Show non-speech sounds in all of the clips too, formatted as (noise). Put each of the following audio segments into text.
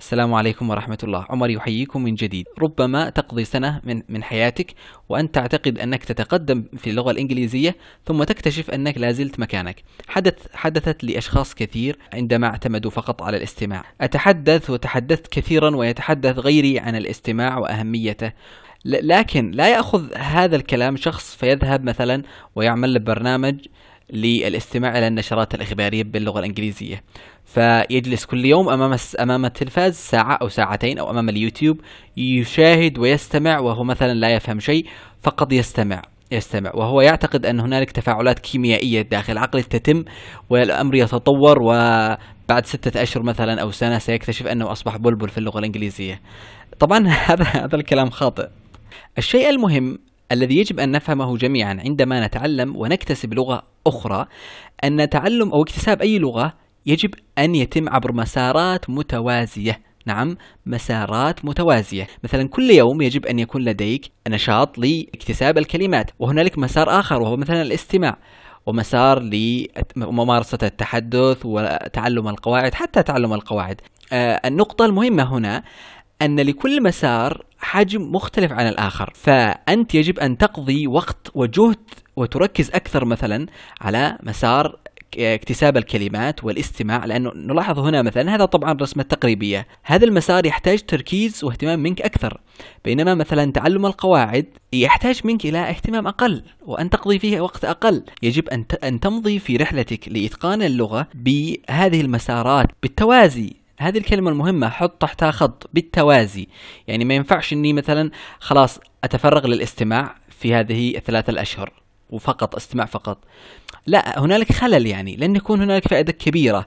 السلام عليكم ورحمة الله عمر يحييكم من جديد ربما تقضي سنة من, من حياتك وأنت تعتقد أنك تتقدم في اللغة الإنجليزية ثم تكتشف أنك لازلت مكانك حدث حدثت لأشخاص كثير عندما اعتمدوا فقط على الاستماع أتحدث وتحدثت كثيرا ويتحدث غيري عن الاستماع وأهميته لكن لا يأخذ هذا الكلام شخص فيذهب مثلا ويعمل برنامج للاستماع إلى النشرات الإخبارية باللغة الإنجليزية فيجلس كل يوم أمام أمام التلفاز ساعة أو ساعتين أو أمام اليوتيوب يشاهد ويستمع وهو مثلا لا يفهم شيء فقط يستمع يستمع وهو يعتقد أن هنالك تفاعلات كيميائية داخل عقله تتم والأمر يتطور وبعد ستة أشهر مثلا أو سنة سيكتشف أنه أصبح بلبل في اللغة الإنجليزية طبعا (laughs) هذا هذا الكلام خاطئ الشيء المهم الذي يجب أن نفهمه جميعا عندما نتعلم ونكتسب لغة أخرى أن تعلم أو اكتساب أي لغة يجب أن يتم عبر مسارات متوازية نعم مسارات متوازية مثلا كل يوم يجب أن يكون لديك نشاط لاكتساب الكلمات وهنالك مسار آخر وهو مثلا الاستماع ومسار لممارسة التحدث وتعلم القواعد حتى تعلم القواعد آه، النقطة المهمة هنا أن لكل مسار حجم مختلف عن الآخر فأنت يجب أن تقضي وقت وجهد وتركز أكثر مثلا على مسار اكتساب الكلمات والاستماع لانه نلاحظ هنا مثلا هذا طبعا رسمه تقريبيه، هذا المسار يحتاج تركيز واهتمام منك اكثر، بينما مثلا تعلم القواعد يحتاج منك الى اهتمام اقل وان تقضي فيه وقت اقل، يجب ان ان تمضي في رحلتك لاتقان اللغه بهذه المسارات بالتوازي هذه الكلمة المهمة حط تحتها خط بالتوازي يعني ما ينفعش اني مثلا خلاص اتفرغ للاستماع في هذه الثلاثة الاشهر وفقط استماع فقط لا هنالك خلل يعني لن يكون هنالك فائدة كبيرة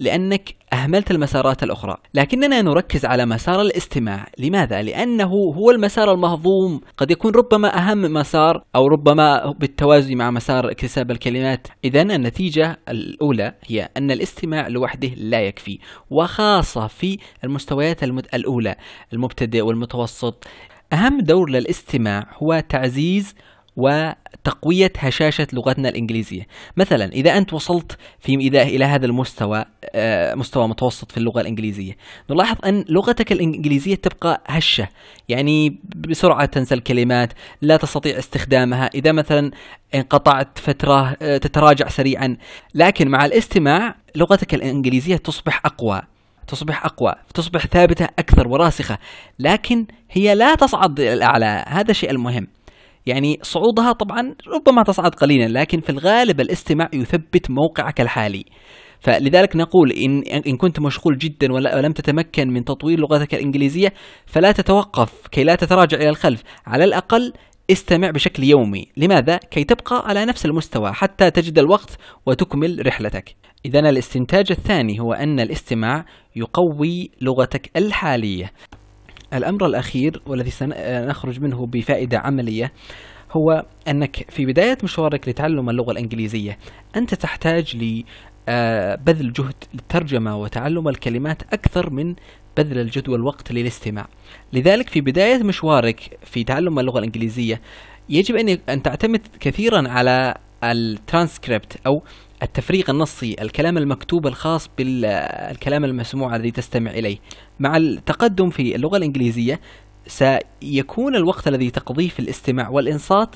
لأنك أهملت المسارات الأخرى لكننا نركز على مسار الاستماع لماذا؟ لأنه هو المسار المهضوم قد يكون ربما أهم مسار أو ربما بالتوازي مع مسار اكتساب الكلمات إذا النتيجة الأولى هي أن الاستماع لوحده لا يكفي وخاصة في المستويات الأولى المبتدئ والمتوسط أهم دور للاستماع هو تعزيز و تقوية هشاشة لغتنا الإنجليزية مثلا إذا أنت وصلت في إذا إلى هذا المستوى آه، مستوى متوسط في اللغة الإنجليزية نلاحظ أن لغتك الإنجليزية تبقى هشة يعني بسرعة تنسى الكلمات لا تستطيع استخدامها إذا مثلا انقطعت فترة آه، تتراجع سريعا لكن مع الاستماع لغتك الإنجليزية تصبح أقوى تصبح أقوى تصبح ثابتة أكثر وراسخة لكن هي لا تصعد إلى الأعلى هذا شيء المهم يعني صعودها طبعا ربما تصعد قليلا لكن في الغالب الاستماع يثبت موقعك الحالي فلذلك نقول إن, إن كنت مشغول جدا ولم تتمكن من تطوير لغتك الإنجليزية فلا تتوقف كي لا تتراجع إلى الخلف على الأقل استمع بشكل يومي لماذا؟ كي تبقى على نفس المستوى حتى تجد الوقت وتكمل رحلتك إذا الاستنتاج الثاني هو أن الاستماع يقوي لغتك الحالية الأمر الأخير والذي سنخرج منه بفائدة عملية هو أنك في بداية مشوارك لتعلم اللغة الإنجليزية أنت تحتاج لبذل آه، جهد للترجمة وتعلم الكلمات أكثر من بذل الجهد والوقت للاستماع لذلك في بداية مشوارك في تعلم اللغة الإنجليزية يجب أن تعتمد كثيرا على الترانسكريبت أو التفريغ النصي الكلام المكتوب الخاص بالكلام المسموع الذي تستمع إليه مع التقدم في اللغة الإنجليزية سيكون الوقت الذي تقضيه في الاستماع والإنصات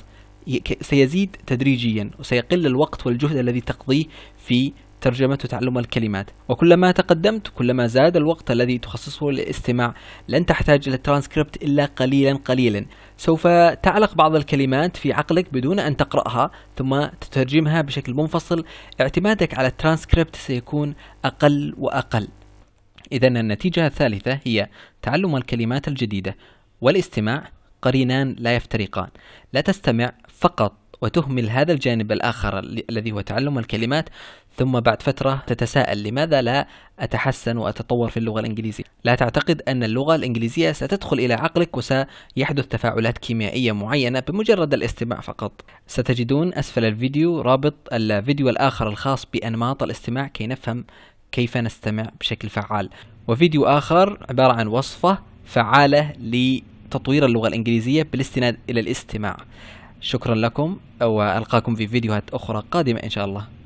سيزيد تدريجيا وسيقل الوقت والجهد الذي تقضيه في ترجمة وتعلم الكلمات وكلما تقدمت كلما زاد الوقت الذي تخصصه للاستماع لن تحتاج إلى الترانسكريبت إلا قليلا قليلا سوف تعلق بعض الكلمات في عقلك بدون أن تقرأها ثم تترجمها بشكل منفصل اعتمادك على الترانسكريبت سيكون أقل وأقل إذا النتيجة الثالثة هي تعلم الكلمات الجديدة والاستماع قرينان لا يفترقان لا تستمع فقط وتهمل هذا الجانب الآخر الذي هو تعلم الكلمات ثم بعد فترة تتساءل لماذا لا أتحسن وأتطور في اللغة الإنجليزية لا تعتقد أن اللغة الإنجليزية ستدخل إلى عقلك وسيحدث تفاعلات كيميائية معينة بمجرد الاستماع فقط ستجدون أسفل الفيديو رابط الفيديو الآخر الخاص بأنماط الاستماع كي نفهم كيف نستمع بشكل فعال وفيديو آخر عبارة عن وصفة فعالة لتطوير اللغة الإنجليزية بالاستناد إلى الاستماع شكرا لكم وألقاكم في فيديوهات أخرى قادمة إن شاء الله